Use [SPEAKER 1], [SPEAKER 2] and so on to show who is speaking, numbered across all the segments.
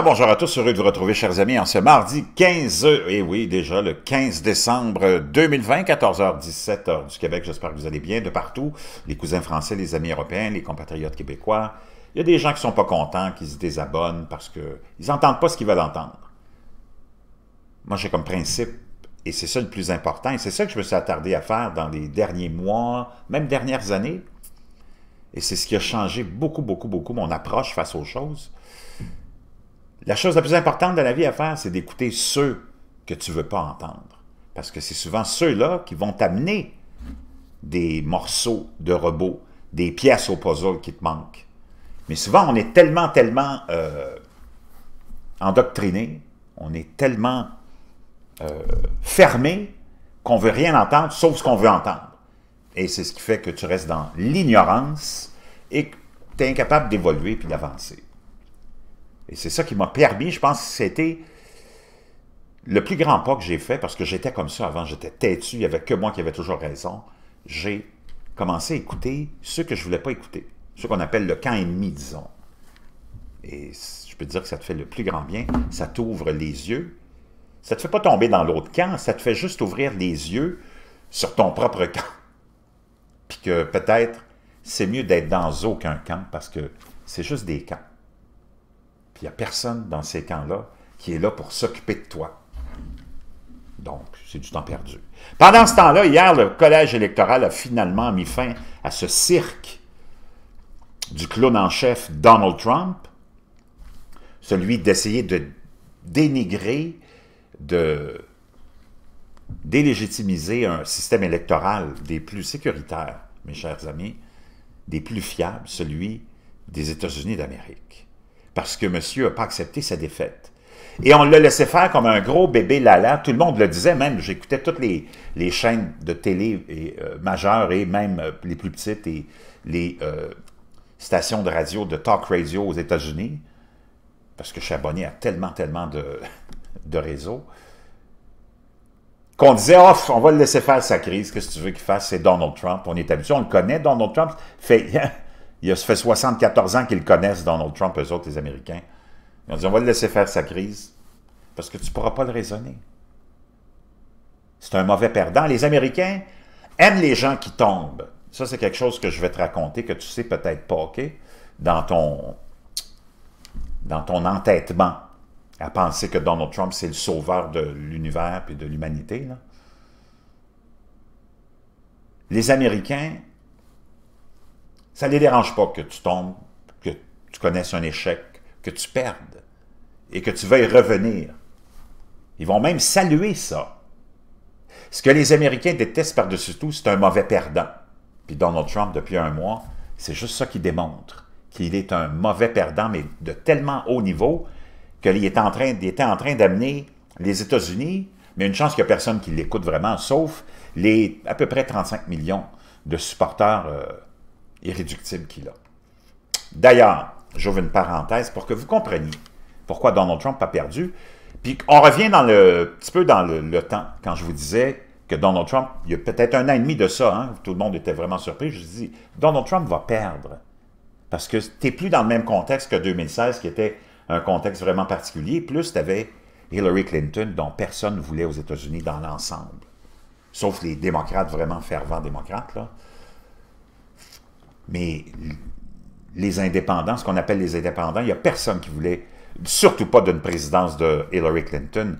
[SPEAKER 1] Ah, bonjour à tous, heureux de vous retrouver, chers amis, en ce mardi 15, et eh oui, déjà le 15 décembre 2020, 14h17, heure du Québec. J'espère que vous allez bien de partout, les cousins français, les amis européens, les compatriotes québécois. Il y a des gens qui sont pas contents, qui se désabonnent parce qu'ils n'entendent pas ce qu'ils veulent entendre. Moi, j'ai comme principe, et c'est ça le plus important, et c'est ça que je me suis attardé à faire dans les derniers mois, même dernières années, et c'est ce qui a changé beaucoup, beaucoup, beaucoup mon approche face aux choses, la chose la plus importante de la vie à faire, c'est d'écouter ceux que tu ne veux pas entendre. Parce que c'est souvent ceux-là qui vont t'amener des morceaux de robots, des pièces au puzzle qui te manquent. Mais souvent, on est tellement, tellement euh, endoctriné, on est tellement euh, fermé qu'on ne veut rien entendre sauf ce qu'on veut entendre. Et c'est ce qui fait que tu restes dans l'ignorance et que tu es incapable d'évoluer puis d'avancer. Et c'est ça qui m'a permis, je pense que c'était le plus grand pas que j'ai fait, parce que j'étais comme ça avant, j'étais têtu, il n'y avait que moi qui avait toujours raison. J'ai commencé à écouter ceux que je ne voulais pas écouter, ce qu'on appelle le camp ennemi, disons. Et je peux dire que ça te fait le plus grand bien, ça t'ouvre les yeux, ça ne te fait pas tomber dans l'autre camp, ça te fait juste ouvrir les yeux sur ton propre camp. Puis que peut-être, c'est mieux d'être dans aucun camp, parce que c'est juste des camps il n'y a personne dans ces camps-là qui est là pour s'occuper de toi. Donc, c'est du temps perdu. Pendant ce temps-là, hier, le collège électoral a finalement mis fin à ce cirque du clown en chef Donald Trump, celui d'essayer de dénigrer, de délégitimiser un système électoral des plus sécuritaires, mes chers amis, des plus fiables, celui des États-Unis d'Amérique parce que monsieur n'a pas accepté sa défaite. Et on l'a laissé faire comme un gros bébé lala. Tout le monde le disait, même j'écoutais toutes les, chaînes de télé euh, majeures et même euh, les plus petites et les euh, stations de radio, de talk radio aux États-Unis, parce que je suis abonné à tellement, tellement de, de réseaux, qu'on disait, oh, on va le laisser faire sa crise, qu'est-ce que tu veux qu'il fasse, c'est Donald Trump, on est habitué, on le connaît, Donald Trump fait... Hein, il a, fait 74 ans qu'ils connaissent Donald Trump, eux autres, les Américains. Ils ont dit, on va le laisser faire sa crise, parce que tu ne pourras pas le raisonner. C'est un mauvais perdant. Les Américains aiment les gens qui tombent. Ça, c'est quelque chose que je vais te raconter, que tu sais peut-être pas, OK? Dans ton, dans ton entêtement à penser que Donald Trump, c'est le sauveur de l'univers et de l'humanité, Les Américains ça ne les dérange pas que tu tombes, que tu connaisses un échec, que tu perdes et que tu veuilles revenir. Ils vont même saluer ça. Ce que les Américains détestent par-dessus tout, c'est un mauvais perdant. Puis Donald Trump, depuis un mois, c'est juste ça qui démontre, qu'il est un mauvais perdant, mais de tellement haut niveau qu'il était en train d'amener les États-Unis, mais une chance qu'il n'y a personne qui l'écoute vraiment, sauf les à peu près 35 millions de supporters euh, irréductible qu'il a. D'ailleurs, j'ouvre une parenthèse pour que vous compreniez pourquoi Donald Trump pas perdu. Puis on revient dans le, petit peu dans le, temps, quand je vous disais que Donald Trump, il y a peut-être un an et demi de ça, hein, tout le monde était vraiment surpris, je dis, Donald Trump va perdre. Parce que tu n'es plus dans le même contexte que 2016, qui était un contexte vraiment particulier. Plus, tu avais Hillary Clinton, dont personne ne voulait aux États-Unis dans l'ensemble. Sauf les démocrates, vraiment fervents démocrates, là. Mais les indépendants, ce qu'on appelle les indépendants, il n'y a personne qui voulait, surtout pas d'une présidence de Hillary Clinton,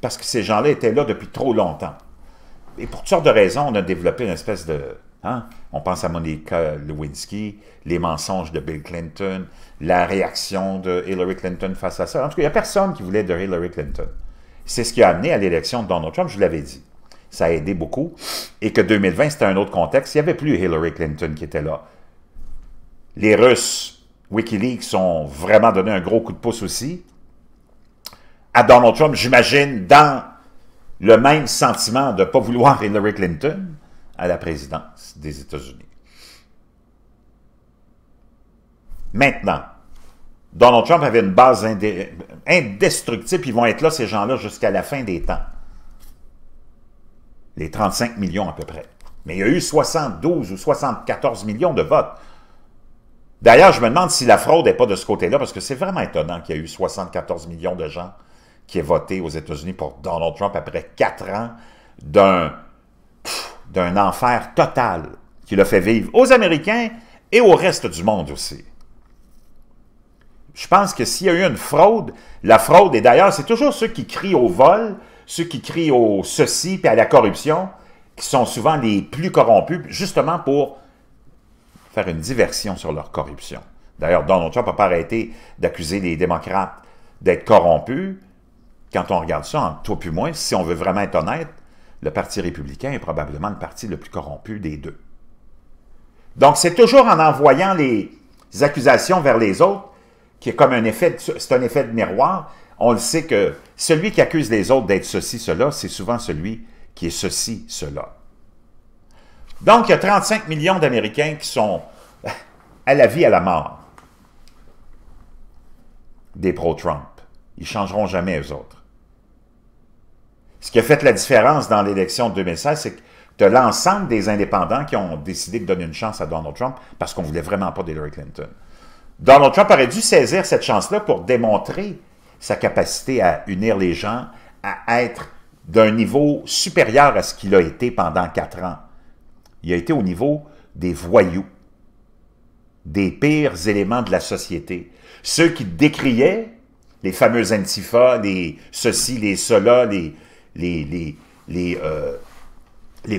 [SPEAKER 1] parce que ces gens-là étaient là depuis trop longtemps. Et pour toutes sortes de raisons, on a développé une espèce de... Hein? On pense à Monica Lewinsky, les mensonges de Bill Clinton, la réaction de Hillary Clinton face à ça. En tout cas, il n'y a personne qui voulait de Hillary Clinton. C'est ce qui a amené à l'élection de Donald Trump, je vous l'avais dit. Ça a aidé beaucoup. Et que 2020, c'était un autre contexte. Il n'y avait plus Hillary Clinton qui était là. Les Russes, Wikileaks, ont vraiment donné un gros coup de pouce aussi à Donald Trump, j'imagine, dans le même sentiment de ne pas vouloir Hillary Clinton à la présidence des États-Unis. Maintenant, Donald Trump avait une base indestructible, ils vont être là, ces gens-là, jusqu'à la fin des temps. Les 35 millions à peu près. Mais il y a eu 72 ou 74 millions de votes. D'ailleurs, je me demande si la fraude n'est pas de ce côté-là, parce que c'est vraiment étonnant qu'il y ait eu 74 millions de gens qui aient voté aux États-Unis pour Donald Trump après quatre ans d'un d'un enfer total qui a fait vivre aux Américains et au reste du monde aussi. Je pense que s'il y a eu une fraude, la fraude, et d'ailleurs, c'est toujours ceux qui crient au vol, ceux qui crient au ceci et à la corruption, qui sont souvent les plus corrompus, justement pour faire une diversion sur leur corruption. D'ailleurs, Donald Trump n'a pas arrêté d'accuser les démocrates d'être corrompus. Quand on regarde ça, en tout plus moins, si on veut vraiment être honnête, le Parti républicain est probablement le parti le plus corrompu des deux. Donc, c'est toujours en envoyant les accusations vers les autres qui est comme un effet, c'est un effet de miroir. On le sait que celui qui accuse les autres d'être ceci, cela, c'est souvent celui qui est ceci, cela. Donc, il y a 35 millions d'Américains qui sont à la vie, à la mort des pro-Trump. Ils changeront jamais, eux autres. Ce qui a fait la différence dans l'élection de 2016, c'est que tu as l'ensemble des indépendants qui ont décidé de donner une chance à Donald Trump parce qu'on ne voulait vraiment pas d'Hillary Clinton. Donald Trump aurait dû saisir cette chance-là pour démontrer sa capacité à unir les gens, à être d'un niveau supérieur à ce qu'il a été pendant quatre ans il a été au niveau des voyous, des pires éléments de la société. Ceux qui décriaient les fameux antifas, les ceci, les cela, les, les, les, les, euh,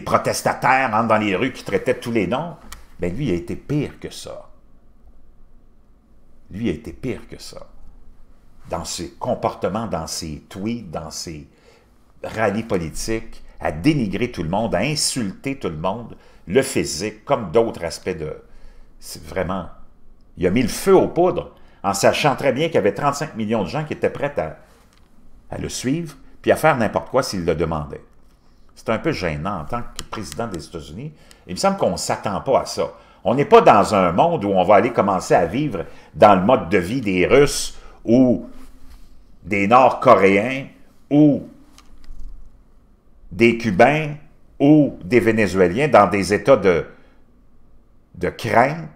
[SPEAKER 1] protestataires dans les rues qui traitaient tous les noms, ben lui, il a été pire que ça. Lui a été pire que ça. Dans ses comportements, dans ses tweets, dans ses rallyes politiques, à dénigrer tout le monde, à insulter tout le monde, le physique, comme d'autres aspects de... C'est vraiment... Il a mis le feu aux poudres en sachant très bien qu'il y avait 35 millions de gens qui étaient prêts à, à le suivre puis à faire n'importe quoi s'il le demandait. C'est un peu gênant en tant que président des États-Unis. Il me semble qu'on ne s'attend pas à ça. On n'est pas dans un monde où on va aller commencer à vivre dans le mode de vie des Russes ou des Nord-Coréens ou des Cubains ou des Vénézuéliens dans des états de, de crainte,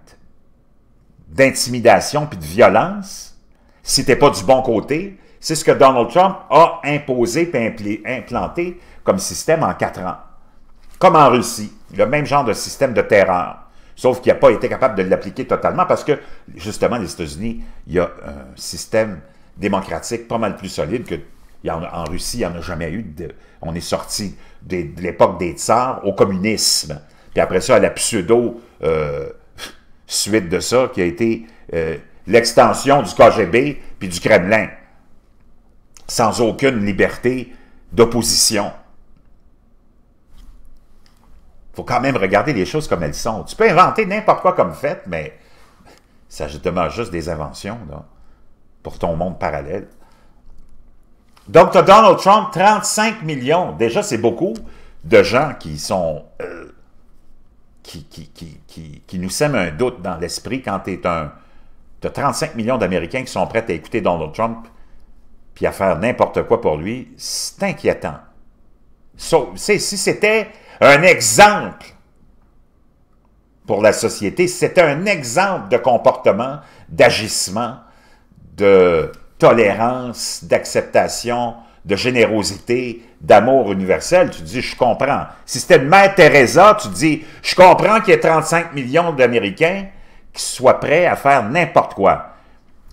[SPEAKER 1] d'intimidation puis de violence, si n'était pas du bon côté, c'est ce que Donald Trump a imposé et implanté comme système en quatre ans. Comme en Russie, le même genre de système de terreur, sauf qu'il n'a pas été capable de l'appliquer totalement parce que, justement, les États-Unis, il y a un système démocratique pas mal plus solide que en, en Russie, il n'y en a jamais eu. on est sorti de l'époque des tsars au communisme. Puis après ça, à la pseudo euh, suite de ça, qui a été euh, l'extension du KGB puis du Kremlin, sans aucune liberté d'opposition. Il faut quand même regarder les choses comme elles sont. Tu peux inventer n'importe quoi comme fait, mais ça demande juste des inventions pour ton monde parallèle. Donc, tu as Donald Trump, 35 millions. Déjà, c'est beaucoup de gens qui sont... Euh, qui, qui, qui, qui, nous sèment un doute dans l'esprit quand tu un... Tu as 35 millions d'Américains qui sont prêts à écouter Donald Trump puis à faire n'importe quoi pour lui. C'est inquiétant. si c'était un exemple pour la société, c'était un exemple de comportement, d'agissement, de tolérance, d'acceptation, de générosité, d'amour universel, tu dis « je comprends ». Si c'était mère Teresa, tu dis « je comprends qu'il y ait 35 millions d'Américains qui soient prêts à faire n'importe quoi ».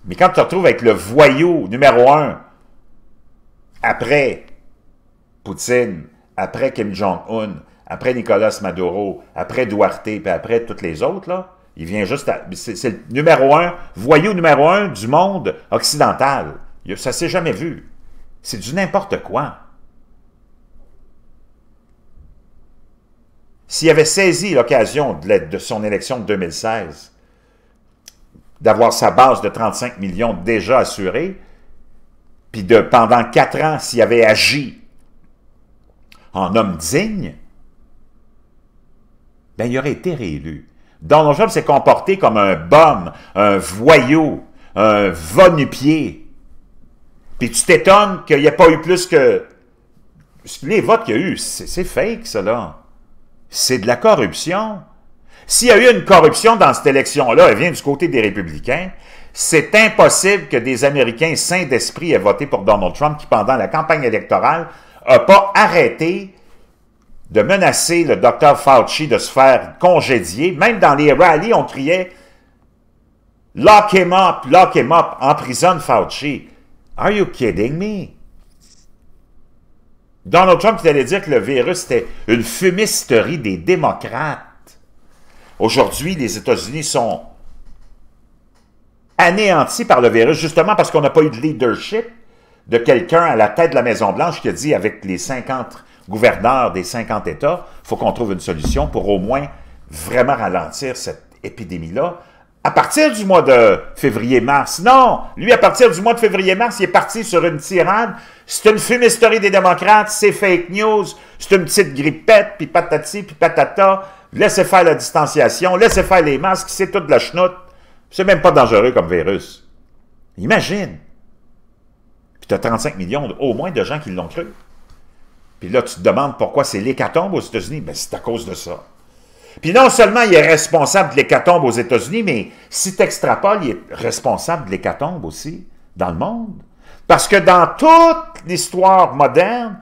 [SPEAKER 1] Mais quand tu te retrouves avec le voyou numéro un, après Poutine, après Kim Jong-un, après Nicolas Maduro, après Duarte, puis après toutes les autres, là, il vient juste C'est le numéro un, voyou numéro un du monde occidental. Ça s'est jamais vu. C'est du n'importe quoi. S'il avait saisi l'occasion de, son élection de 2016, d'avoir sa base de 35 millions déjà assurée, puis de, pendant quatre ans, s'il avait agi en homme digne, ben, il aurait été réélu. Donald Trump s'est comporté comme un bum, un voyou, un va pied Puis tu t'étonnes qu'il n'y ait pas eu plus que... Les votes qu'il y a eu, c'est fake, ça, C'est de la corruption. S'il y a eu une corruption dans cette élection-là, elle vient du côté des Républicains, c'est impossible que des Américains sains d'esprit aient voté pour Donald Trump qui, pendant la campagne électorale, n'a pas arrêté de menacer le docteur Fauci de se faire congédier. Même dans les rallyes, on criait « Lock him up! Lock him up! Emprisonne Fauci! » Are you kidding me? Donald Trump allait dire que le virus était une fumisterie des démocrates. Aujourd'hui, les États-Unis sont anéantis par le virus, justement parce qu'on n'a pas eu de leadership de quelqu'un à la tête de la Maison-Blanche qui a dit avec les 50 gouverneur des 50 États, il faut qu'on trouve une solution pour au moins vraiment ralentir cette épidémie-là à partir du mois de février-mars. Non, lui, à partir du mois de février-mars, il est parti sur une tirade. C'est une fumisterie des démocrates, c'est fake news, c'est une petite grippette, puis patati, puis patata. Laissez faire la distanciation, laissez faire les masques, c'est toute la chenoute. C'est même pas dangereux comme virus. Imagine. Puis tu as 35 millions au moins de gens qui l'ont cru. Puis là, tu te demandes pourquoi c'est l'hécatombe aux États-Unis. mais ben, c'est à cause de ça. Puis non seulement il est responsable de l'hécatombe aux États-Unis, mais si tu extrapoles, il est responsable de l'hécatombe aussi dans le monde. Parce que dans toute l'histoire moderne,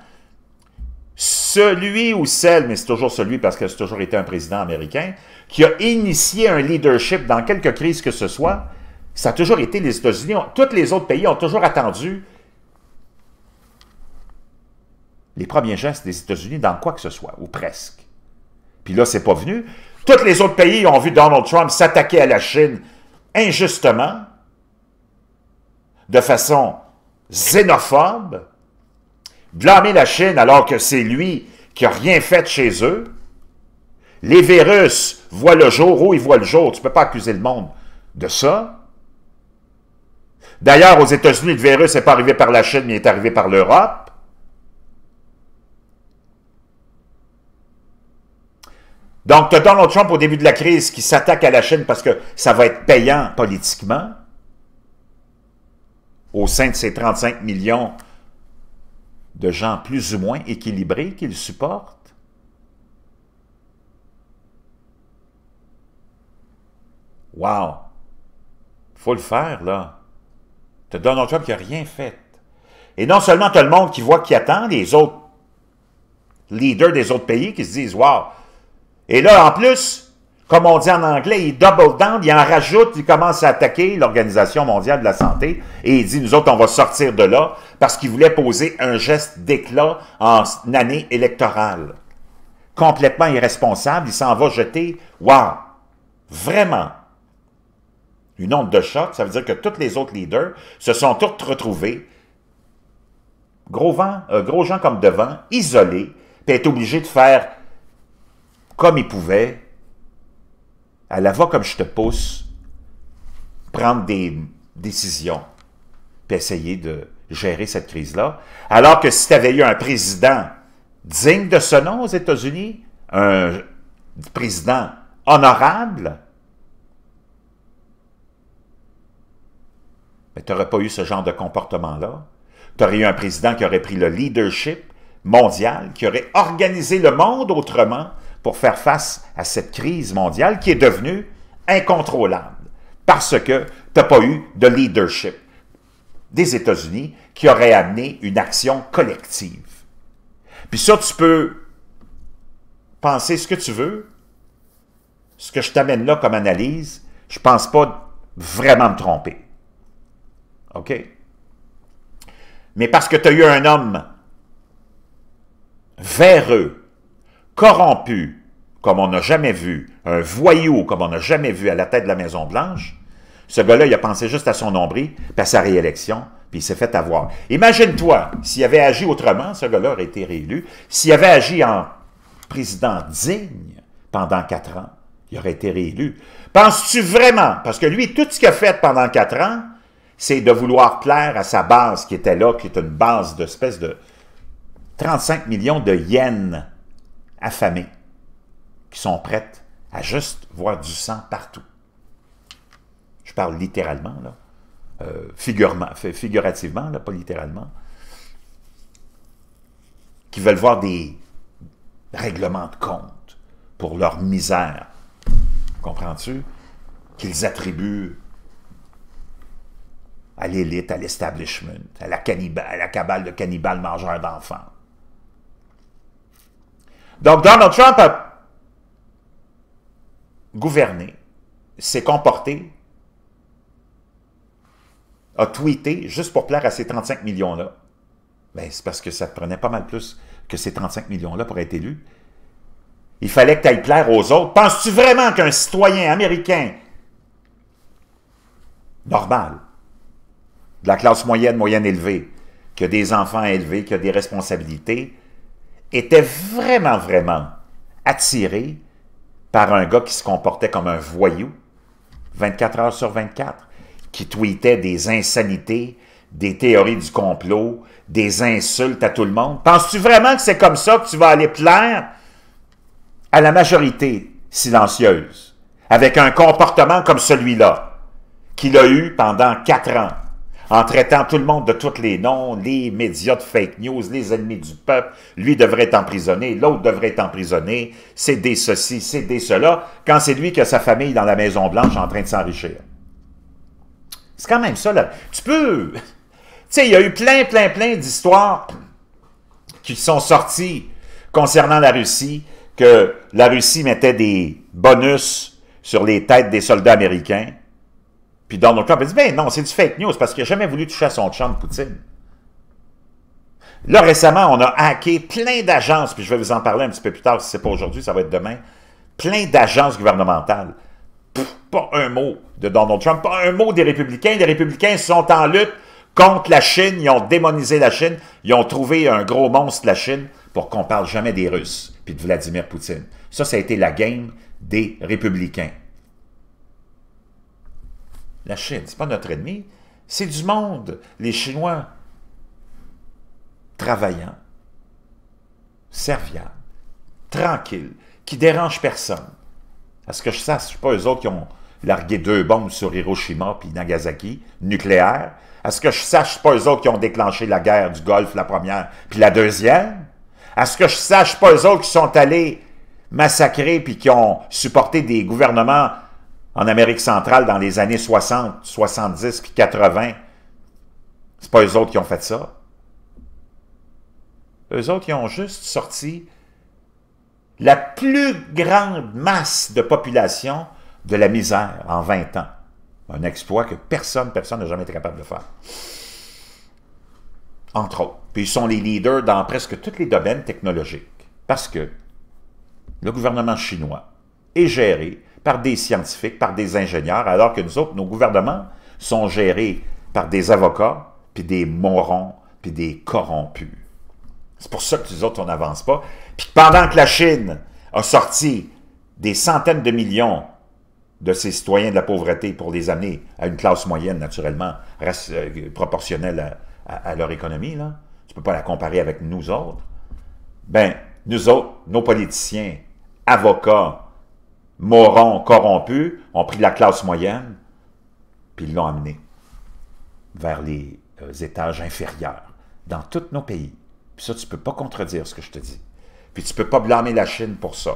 [SPEAKER 1] celui ou celle, mais c'est toujours celui parce que c'est toujours été un président américain, qui a initié un leadership dans quelque crise que ce soit, ça a toujours été les États-Unis. Tous les autres pays ont toujours attendu les premiers gestes des États-Unis dans quoi que ce soit, ou presque. Puis là, c'est pas venu. Tous les autres pays ont vu Donald Trump s'attaquer à la Chine injustement, de façon xénophobe, blâmer la Chine alors que c'est lui qui n'a rien fait chez eux. Les virus voient le jour où ils voient le jour. Tu ne peux pas accuser le monde de ça. D'ailleurs, aux États-Unis, le virus n'est pas arrivé par la Chine, mais il est arrivé par l'Europe. Donc, tu as Donald Trump au début de la crise qui s'attaque à la Chine parce que ça va être payant politiquement au sein de ces 35 millions de gens plus ou moins équilibrés qu'il supporte. supportent. Wow! faut le faire, là. Tu as Donald Trump qui n'a rien fait. Et non seulement tu as le monde qui voit, qui attend, les autres leaders des autres pays qui se disent « Wow! » Et là, en plus, comme on dit en anglais, il double down, il en rajoute, il commence à attaquer l'Organisation mondiale de la santé et il dit, nous autres, on va sortir de là parce qu'il voulait poser un geste d'éclat en année électorale. Complètement irresponsable, il s'en va jeter, waouh, vraiment, une onde de choc. Ça veut dire que tous les autres leaders se sont tous retrouvés, gros, vent, euh, gros gens comme devant, isolés, puis être obligés de faire comme il pouvait, à la voix comme je te pousse, prendre des décisions puis essayer de gérer cette crise-là. Alors que si tu avais eu un président digne de ce nom aux États-Unis, un président honorable, ben, tu n'aurais pas eu ce genre de comportement-là. Tu aurais eu un président qui aurait pris le leadership mondial, qui aurait organisé le monde autrement, pour faire face à cette crise mondiale qui est devenue incontrôlable parce que tu n'as pas eu de leadership des États-Unis qui aurait amené une action collective. Puis ça, tu peux penser ce que tu veux. Ce que je t'amène là comme analyse, je pense pas vraiment me tromper. OK? Mais parce que tu as eu un homme véreux, corrompu comme on n'a jamais vu, un voyou comme on n'a jamais vu à la tête de la Maison-Blanche, ce gars-là, il a pensé juste à son nombril, puis à sa réélection, puis il s'est fait avoir. Imagine-toi, s'il avait agi autrement, ce gars-là aurait été réélu. S'il avait agi en président digne pendant quatre ans, il aurait été réélu. Penses-tu vraiment, parce que lui, tout ce qu'il a fait pendant quatre ans, c'est de vouloir plaire à sa base qui était là, qui est une base d'espèce de 35 millions de yens affamés, qui sont prêtes à juste voir du sang partout. Je parle littéralement, là, euh, figurativement, là, pas littéralement, qui veulent voir des règlements de compte pour leur misère. Comprends-tu? Qu'ils attribuent à l'élite, à l'establishment, à la, cabale de cannibales mangeurs d'enfants. Donc, Donald Trump a gouverné, s'est comporté, a tweeté juste pour plaire à ces 35 millions-là. Ben, c'est parce que ça prenait pas mal plus que ces 35 millions-là pour être élu. Il fallait que tu ailles plaire aux autres. Penses-tu vraiment qu'un citoyen américain normal, de la classe moyenne, moyenne élevée, qui a des enfants élevés, qui a des responsabilités, était vraiment, vraiment attiré par un gars qui se comportait comme un voyou, 24 heures sur 24, qui tweetait des insanités, des théories du complot, des insultes à tout le monde. Penses-tu vraiment que c'est comme ça que tu vas aller plaire à la majorité silencieuse, avec un comportement comme celui-là, qu'il a eu pendant quatre ans? en traitant tout le monde de tous les noms, les médias de fake news, les ennemis du peuple, lui devrait être emprisonné, l'autre devrait être emprisonné, c'est des ceci, c'est des cela, quand c'est lui qui a sa famille dans la Maison-Blanche en train de s'enrichir. C'est quand même ça, là. Tu peux... Tu sais, il y a eu plein, plein, plein d'histoires qui sont sorties concernant la Russie, que la Russie mettait des bonus sur les têtes des soldats américains, puis Donald Trump a dit, ben non, c'est du fake news parce qu'il n'a jamais voulu toucher à son champ de Poutine. Là, récemment, on a hacké plein d'agences, puis je vais vous en parler un petit peu plus tard, si ce n'est pas aujourd'hui, ça va être demain, plein d'agences gouvernementales. pas un mot de Donald Trump, pas un mot des républicains. Les républicains sont en lutte contre la Chine, ils ont démonisé la Chine, ils ont trouvé un gros monstre de la Chine pour qu'on parle jamais des Russes, puis de Vladimir Poutine. Ça, ça a été la game des républicains. La Chine, c'est pas notre ennemi, c'est du monde. Les Chinois travaillants, serviables, tranquilles, qui dérangent personne. À ce que je sache, c'est pas eux autres qui ont largué deux bombes sur Hiroshima puis Nagasaki, nucléaires. À ce que je sache, c'est pas eux autres qui ont déclenché la guerre du Golfe, la première, puis la deuxième. À ce que je sache, c'est pas eux autres qui sont allés massacrer puis qui ont supporté des gouvernements en Amérique centrale dans les années 60, 70 puis 80. C'est pas eux autres qui ont fait ça. Eux autres, ils ont juste sorti la plus grande masse de population de la misère en 20 ans. Un exploit que personne, personne n'a jamais été capable de faire. Entre autres. Puis ils sont les leaders dans presque tous les domaines technologiques. Parce que le gouvernement chinois est géré par des scientifiques, par des ingénieurs, alors que nous autres, nos gouvernements sont gérés par des avocats, puis des morons, puis des corrompus. C'est pour ça que nous autres, on n'avance pas. Puis pendant que la Chine a sorti des centaines de millions de ses citoyens de la pauvreté pour les amener à une classe moyenne, naturellement, euh, proportionnelle à, leur économie, là. tu ne peux pas la comparer avec nous autres, ben, nous autres, nos politiciens, avocats, morons corrompus ont pris la classe moyenne, puis l'ont amené vers les euh, étages inférieurs dans tous nos pays. Puis ça, tu ne peux pas contredire ce que je te dis. Puis tu ne peux pas blâmer la Chine pour ça.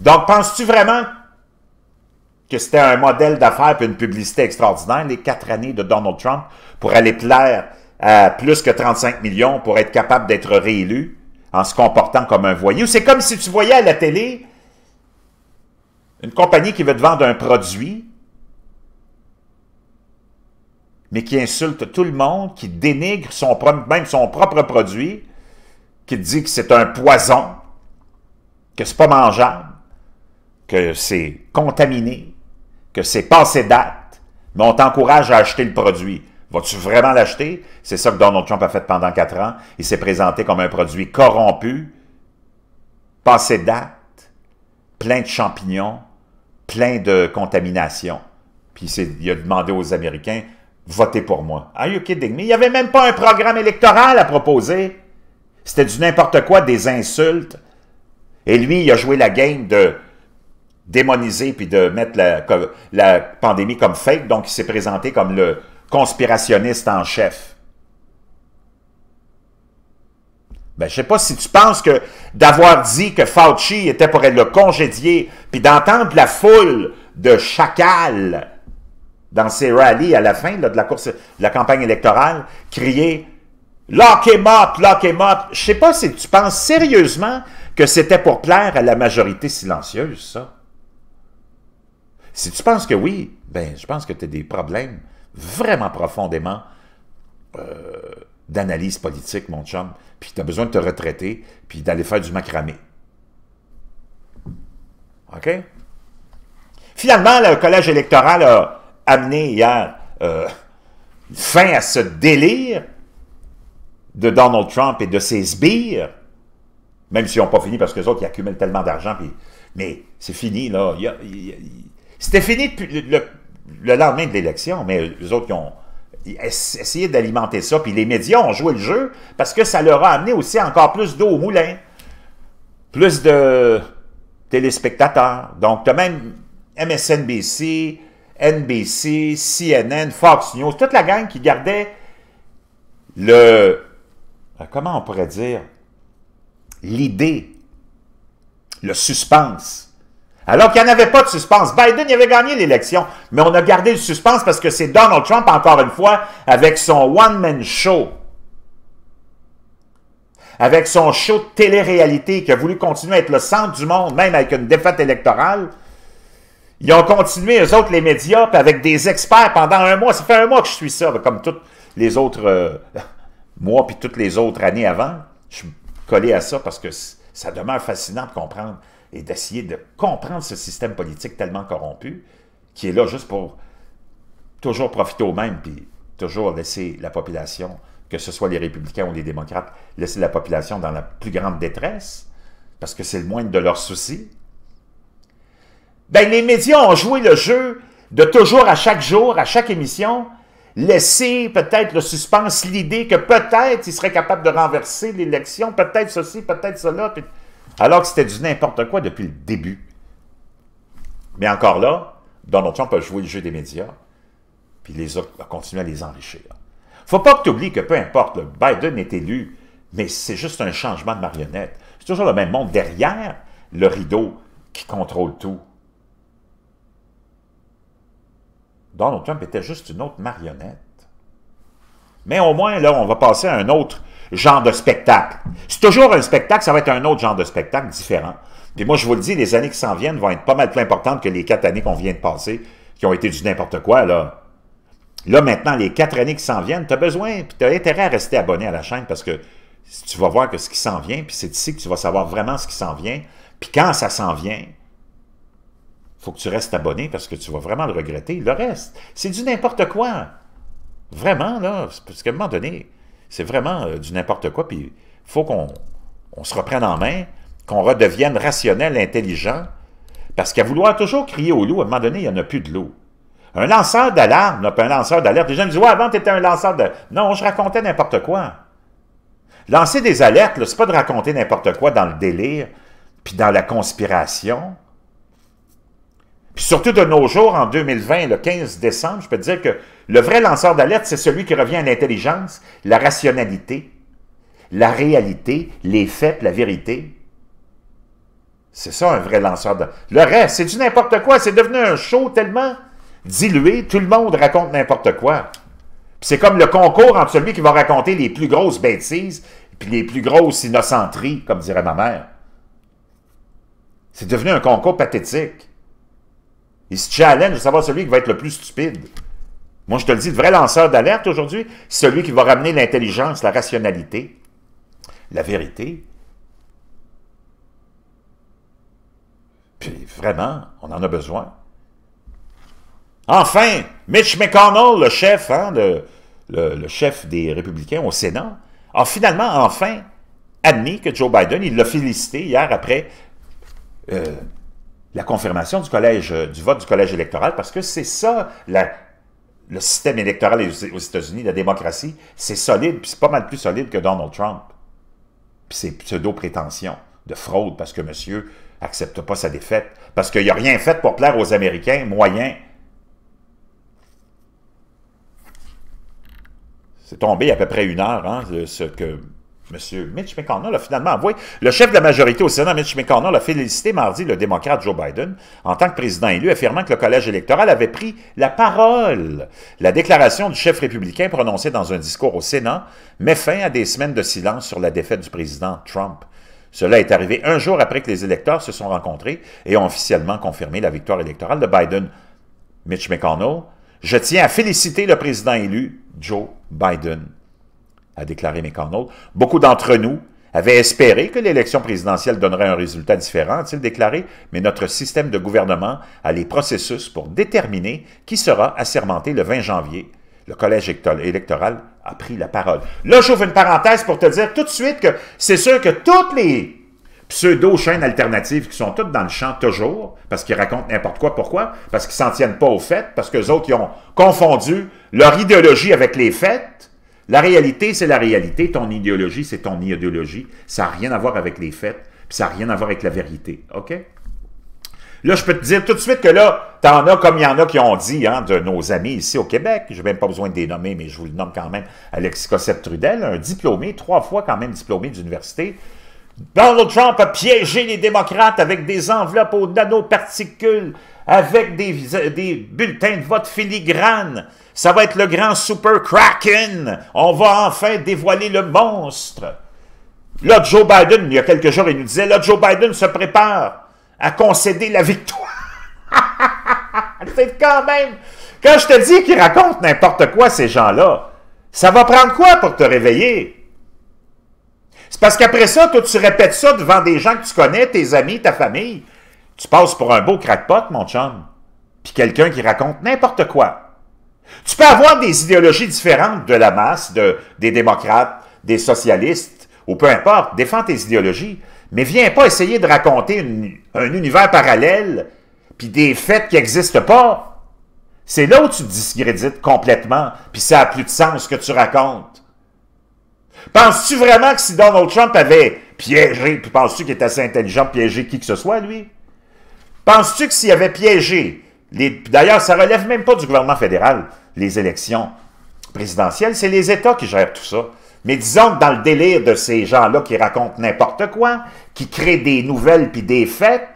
[SPEAKER 1] Donc, penses-tu vraiment que c'était un modèle d'affaires et une publicité extraordinaire, les quatre années de Donald Trump, pour aller plaire à plus que 35 millions, pour être capable d'être réélu? en se comportant comme un voyou. C'est comme si tu voyais à la télé une compagnie qui veut te vendre un produit, mais qui insulte tout le monde, qui dénigre son, même son propre produit, qui dit que c'est un poison, que c'est pas mangeable, que c'est contaminé, que c'est passé date, mais on t'encourage à acheter le produit. Vas-tu vraiment l'acheter? C'est ça que Donald Trump a fait pendant quatre ans. Il s'est présenté comme un produit corrompu, passé date, plein de champignons, plein de contamination. Puis il a demandé aux Américains, votez pour moi. Are you kidding me? Il n'y avait même pas un programme électoral à proposer. C'était du n'importe quoi, des insultes. Et lui, il a joué la game de démoniser puis de mettre la pandémie comme fake. Donc, il s'est présenté comme le, conspirationniste en chef. Ben, je sais pas si tu penses que d'avoir dit que Fauci était pour être le congédié, puis d'entendre la foule de chacal dans ses rallyes à la fin de, la course, de la campagne électorale crier « Lock him up! Lock him up! » Je sais pas si tu penses sérieusement que c'était pour plaire à la majorité silencieuse, ça. Si tu penses que oui, ben je pense que tu as des problèmes vraiment profondément euh, d'analyse politique, mon chum, puis tu as besoin de te retraiter, puis d'aller faire du macramé. OK? Finalement, le collège électoral a amené hier euh, fin à ce délire de Donald Trump et de ses sbires, même s'ils n'ont pas fini parce que les autres, ils accumulent tellement d'argent, mais c'est fini, là. C'était fini depuis le, le lendemain de l'élection, mais les autres qui ont essayé d'alimenter ça, puis les médias ont joué le jeu, parce que ça leur a amené aussi encore plus d'eau au moulin, plus de téléspectateurs. Donc, tu as même MSNBC, NBC, CNN, Fox News, toute la gang qui gardait le... Euh, comment on pourrait dire? L'idée, le suspense alors qu'il n'y en avait pas de suspense. Biden, il avait gagné l'élection, mais on a gardé le suspense parce que c'est Donald Trump, encore une fois, avec son one-man show avec son show de télé-réalité qui a voulu continuer à être le centre du monde, même avec une défaite électorale. Ils ont continué, eux autres, les médias, avec des experts pendant un mois. Ça fait un mois que je suis ça, comme tous les autres Moi, euh, mois, puis toutes les autres années avant. Je suis collé à ça parce que ça demeure fascinant de comprendre et d'essayer de comprendre ce système politique tellement corrompu qui est là juste pour toujours profiter au même, puis toujours laisser la population, que ce soit les républicains ou les démocrates, laisser la population dans la plus grande détresse parce que c'est le moindre de leurs soucis. Ben, les médias ont joué le jeu de toujours, à chaque jour, à chaque émission, laisser peut-être le suspense, l'idée que peut-être ils seraient capables de renverser l'élection, peut-être ceci, peut-être cela. Puis alors que c'était du n'importe quoi depuis le début. Mais encore là, Donald Trump a joué le jeu des médias, puis les autres a continué à les enrichir. Faut pas que tu oublies que peu importe, Biden est élu, mais c'est juste un changement de marionnette. C'est toujours le même monde derrière le rideau qui contrôle tout. Donald Trump était juste une autre marionnette. Mais au moins, là, on va passer à un autre genre de spectacle. C'est toujours un spectacle, ça va être un autre genre de spectacle différent. Puis moi, je vous le dis, les années qui s'en viennent vont être pas mal plus importantes que les quatre années qu'on vient de passer, qui ont été du n'importe quoi, là. Là, maintenant, les quatre années qui s'en viennent, tu as besoin, puis tu as intérêt à rester abonné à la chaîne parce que tu vas voir que ce qui s'en vient, puis c'est ici que tu vas savoir vraiment ce qui s'en vient. Puis quand ça s'en vient, faut que tu restes abonné parce que tu vas vraiment le regretter. Le reste, c'est du n'importe quoi. Vraiment, là, parce qu'à un moment donné, c'est vraiment euh, du n'importe quoi. Puis il faut qu'on se reprenne en main, qu'on redevienne rationnel, intelligent. Parce qu'à vouloir toujours crier au loup, à un moment donné, il n'y en a plus de loup. Un lanceur d'alarme n'a pas un lanceur d'alerte. Les gens disent Ouais, avant, tu étais un lanceur de Non, je racontais n'importe quoi. Lancer des alertes, ce n'est pas de raconter n'importe quoi dans le délire, puis dans la conspiration surtout de nos jours, en 2020, le 15 décembre, je peux dire que le vrai lanceur d'alerte, c'est celui qui revient à l'intelligence, la rationalité, la réalité, les faits, la vérité. C'est ça un vrai lanceur d'alerte. Le reste, c'est du n'importe quoi. C'est devenu un show tellement dilué, tout le monde raconte n'importe quoi. C'est comme le concours entre celui qui va raconter les plus grosses bêtises et les plus grosses innocenteries, comme dirait ma mère. C'est devenu un concours pathétique. Il se challenge de savoir celui qui va être le plus stupide. Moi, je te le dis, le vrai lanceur d'alerte aujourd'hui, celui qui va ramener l'intelligence, la rationalité, la vérité. Puis vraiment, on en a besoin. Enfin, Mitch McConnell, le chef, hein, le, chef des républicains au Sénat, a finalement enfin admis que Joe Biden, il l'a félicité hier après euh, la confirmation du collège, euh, du vote du collège électoral, parce que c'est ça le système électoral aux États-Unis, la démocratie, c'est solide, puis c'est pas mal plus solide que Donald Trump. Puis c'est pseudo prétention de fraude, parce que monsieur accepte pas sa défaite, parce qu'il a rien fait pour plaire aux Américains moyens. C'est tombé à peu près une heure, hein, ce que Monsieur Mitch McConnell a finalement envoyé Le chef de la majorité au Sénat, Mitch McConnell, a félicité mardi le démocrate Joe Biden en tant que président élu, affirmant que le collège électoral avait pris la parole. La déclaration du chef républicain prononcée dans un discours au Sénat met fin à des semaines de silence sur la défaite du président Trump. Cela est arrivé un jour après que les électeurs se sont rencontrés et ont officiellement confirmé la victoire électorale de Biden. Mitch McConnell, je tiens à féliciter le président élu Joe Biden a déclaré McConnell. Beaucoup d'entre nous avaient espéré que l'élection présidentielle donnerait un résultat différent, a-t-il déclaré, mais notre système de gouvernement a les processus pour déterminer qui sera assermenté le 20 janvier. Le collège électoral a pris la parole. Là, j'ouvre une parenthèse pour te dire tout de suite que c'est sûr que toutes les pseudo-chaînes alternatives qui sont toutes dans le champ toujours, parce qu'ils racontent n'importe quoi. Pourquoi? Parce qu'ils s'en tiennent pas aux faits, parce qu'eux autres, ont confondu leur idéologie avec les faits. La réalité, c'est la réalité. Ton idéologie, c'est ton idéologie. Ça n'a rien à voir avec les faits, puis ça n'a rien à voir avec la vérité. OK? Là, je peux te dire tout de suite que là, t'en as comme il y en a qui ont dit, hein, de nos amis ici au Québec, je n'ai même pas besoin de les nommer, mais je vous le nomme quand même, Alexis Cossette-Trudel, un diplômé, trois fois quand même diplômé d'université, Donald Trump a piégé les démocrates avec des enveloppes aux nanoparticules, avec des, bulletins de vote filigranes. Ça va être le grand super Kraken. On va enfin dévoiler le monstre. Là, Joe Biden, il y a quelques jours, il nous disait, là, Joe Biden se prépare à concéder la victoire. C'est quand même... Quand je te dis qu'ils racontent n'importe quoi, ces gens-là, ça va prendre quoi pour te réveiller? C'est parce qu'après ça, toi, tu répètes ça devant des gens que tu connais, tes amis, ta famille. Tu passes pour un beau crackpot, mon chum. Puis quelqu'un qui raconte n'importe quoi. Tu peux avoir des idéologies différentes de la masse, de, des démocrates, des socialistes, ou peu importe, défends tes idéologies, mais viens pas essayer de raconter un univers parallèle, puis des faits qui n'existent pas. C'est là où tu te discrédites complètement, puis ça a plus de sens ce que tu racontes. Penses-tu vraiment que si Donald Trump avait piégé, puis penses-tu qu'il est assez intelligent de piéger qui que ce soit, lui? Penses-tu que s'il avait piégé, d'ailleurs, ça relève même pas du gouvernement fédéral, les élections présidentielles, c'est les États qui gèrent tout ça. Mais disons que dans le délire de ces gens-là qui racontent n'importe quoi, qui créent des nouvelles puis des faits,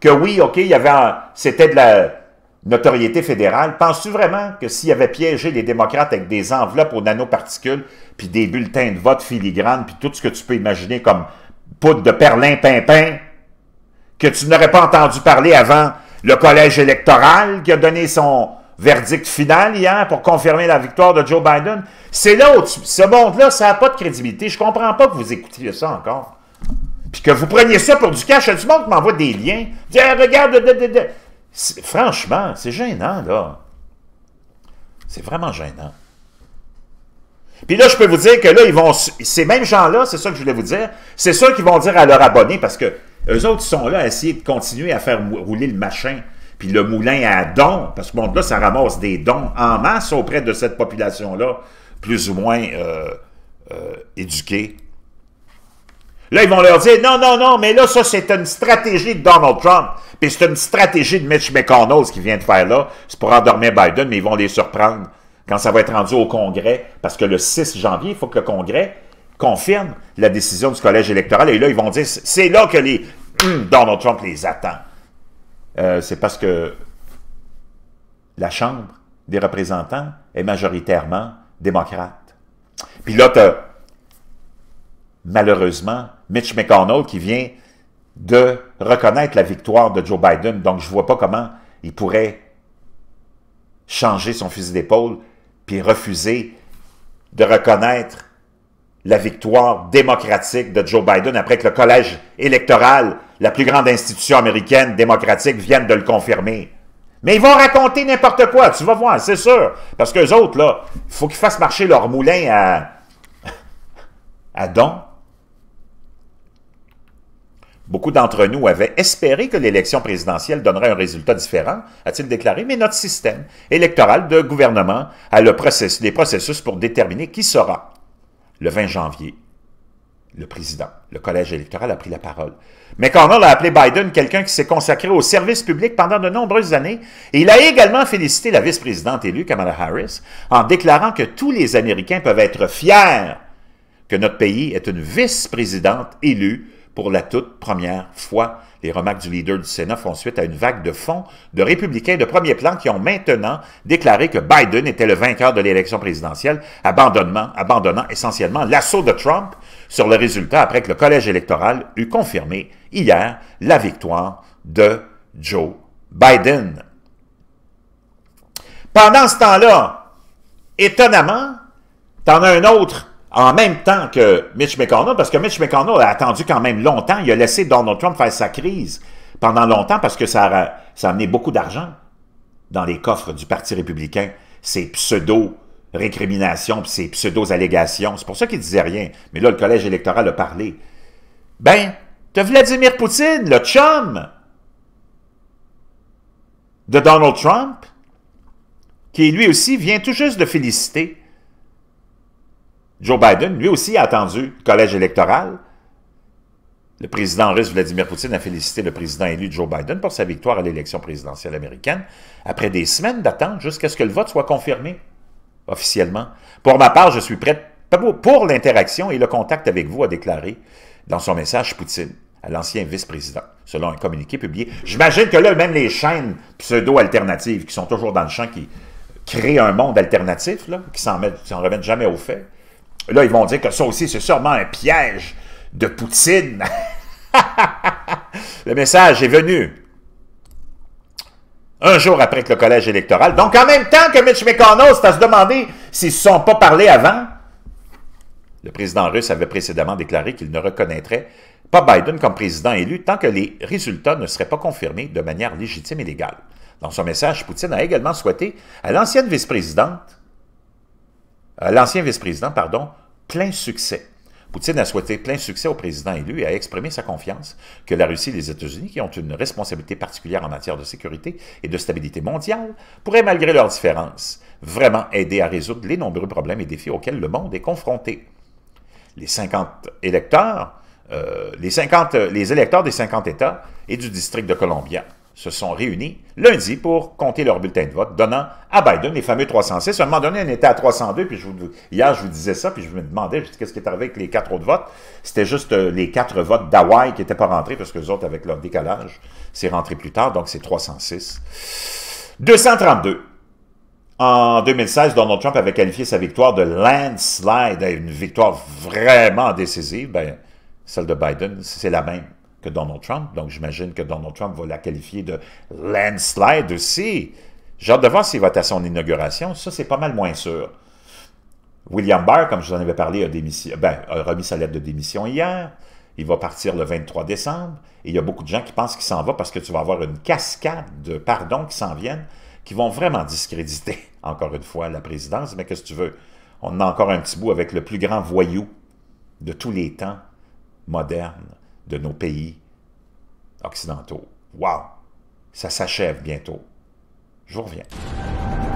[SPEAKER 1] que oui, OK, il y avait c'était de la notoriété fédérale, penses-tu vraiment que s'il avait piégé les démocrates avec des enveloppes aux nanoparticules, puis des bulletins de vote filigranes, puis tout ce que tu peux imaginer comme poudre de perlin-pimpin, que tu n'aurais pas entendu parler avant le collège électoral qui a donné son verdict final hier pour confirmer la victoire de Joe Biden? C'est là où ce monde-là, ça n'a pas de crédibilité. Je ne comprends pas que vous écoutiez ça encore. Puis que vous preniez ça pour du cash. Il y a du monde qui m'envoie des liens. Dis, regarde, de, de, de. Franchement, c'est gênant, là. C'est vraiment gênant. Puis là, je peux vous dire que là, ils vont. Ces mêmes gens-là, c'est ça que je voulais vous dire, c'est ça qu'ils vont dire à leurs abonnés parce que eux autres, sont là à essayer de continuer à faire rouler le machin. Puis le moulin à dons, parce que bon, là, ça ramasse des dons en masse auprès de cette population-là, plus ou moins euh, euh, éduquée. Là, ils vont leur dire, non, non, non, mais là, ça, c'est une stratégie de Donald Trump. Puis c'est une stratégie de Mitch McConnell, ce qu'il vient de faire là. C'est pour endormir Biden, mais ils vont les surprendre quand ça va être rendu au Congrès. Parce que le 6 janvier, il faut que le Congrès confirme la décision du collège électoral. Et là, ils vont dire, c'est là que les hum, Donald Trump les attend. Euh, c'est parce que la Chambre des représentants est majoritairement démocrate. Puis là, malheureusement Mitch McConnell qui vient de reconnaître la victoire de Joe Biden. Donc, je ne vois pas comment il pourrait changer son fusil d'épaule puis refuser de reconnaître la victoire démocratique de Joe Biden après que le collège électoral, la plus grande institution américaine démocratique, vienne de le confirmer. Mais ils vont raconter n'importe quoi, tu vas voir, c'est sûr. Parce que les autres, là, il faut qu'ils fassent marcher leur moulin à, à Don. Beaucoup d'entre nous avaient espéré que l'élection présidentielle donnerait un résultat différent, a-t-il déclaré, mais notre système électoral de gouvernement a le processus, les processus pour déterminer qui sera le 20 janvier le président. Le collège électoral a pris la parole. McConnell a appelé Biden quelqu'un qui s'est consacré au service public pendant de nombreuses années et il a également félicité la vice-présidente élue, Kamala Harris, en déclarant que tous les Américains peuvent être fiers que notre pays est une vice-présidente élue pour la toute première fois, les remarques du leader du Sénat font suite à une vague de fonds de républicains de premier plan qui ont maintenant déclaré que Biden était le vainqueur de l'élection présidentielle, abandonnant, abandonnant essentiellement l'assaut de Trump sur le résultat après que le collège électoral eut confirmé hier la victoire de Joe Biden. Pendant ce temps-là, étonnamment, t'en as un autre en même temps que Mitch McConnell, parce que Mitch McConnell a attendu quand même longtemps, il a laissé Donald Trump faire sa crise pendant longtemps parce que ça a, ça amené beaucoup d'argent dans les coffres du Parti républicain, ces pseudo-récriminations, ces pseudo-allégations. C'est pour ça qu'il disait rien. Mais là, le collège électoral a parlé. Ben, de Vladimir Poutine, le chum de Donald Trump, qui lui aussi vient tout juste de féliciter Joe Biden, lui aussi, a attendu le collège électoral. Le président russe Vladimir Poutine a félicité le président élu Joe Biden pour sa victoire à l'élection présidentielle américaine après des semaines d'attente jusqu'à ce que le vote soit confirmé officiellement. Pour ma part, je suis prêt pour l'interaction et le contact avec vous, a déclaré dans son message Poutine à l'ancien vice-président, selon un communiqué publié. J'imagine que là, même les chaînes pseudo-alternatives qui sont toujours dans le champ, qui créent un monde alternatif, là, qui s'en remettent jamais au fait, Là, ils vont dire que ça aussi, c'est sûrement un piège de Poutine. le message est venu un jour après que le collège électoral. Donc, en même temps que Mitch McConnell, c'est à se demander s'ils ne se sont pas parlé avant. Le président russe avait précédemment déclaré qu'il ne reconnaîtrait pas Biden comme président élu tant que les résultats ne seraient pas confirmés de manière légitime et légale. Dans son message, Poutine a également souhaité à l'ancienne vice-présidente euh, l'ancien vice-président, pardon, plein succès. Poutine a souhaité plein succès au président élu et a exprimé sa confiance que la Russie et les États-Unis, qui ont une responsabilité particulière en matière de sécurité et de stabilité mondiale, pourraient, malgré leurs différences, vraiment aider à résoudre les nombreux problèmes et défis auxquels le monde est confronté. Les 50 électeurs, euh, les, les électeurs des 50 États et du district de Columbia se sont réunis lundi pour compter leur bulletin de vote, donnant à Biden les fameux 306. À un moment donné, on était à 302, puis je vous, hier, je vous disais ça, puis je me demandais qu'est-ce qui est arrivé avec les quatre autres votes. C'était juste euh, les quatre votes d'Hawaï qui n'étaient pas rentrés, parce que les autres, avec leur décalage, c'est rentré plus tard, donc c'est 306. 232. En 2016, Donald Trump avait qualifié sa victoire de landslide, une victoire vraiment décisive. Ben, celle de Biden, c'est la même que Donald Trump. Donc, j'imagine que Donald Trump va la qualifier de landslide aussi. J'ai hâte de voir s'il va à son inauguration. Ça, c'est pas mal moins sûr. William Barr, comme je vous en avais parlé, a, ben, a remis sa lettre de démission hier. Il va partir le 23 décembre. Et il y a beaucoup de gens qui pensent qu'il s'en va parce que tu vas avoir une cascade de pardons qui s'en viennent, qui vont vraiment discréditer, encore une fois, la présidence. Mais qu'est-ce que tu veux? On a encore un petit bout avec le plus grand voyou de tous les temps moderne de nos pays occidentaux. Waouh, Ça s'achève bientôt. Je vous reviens.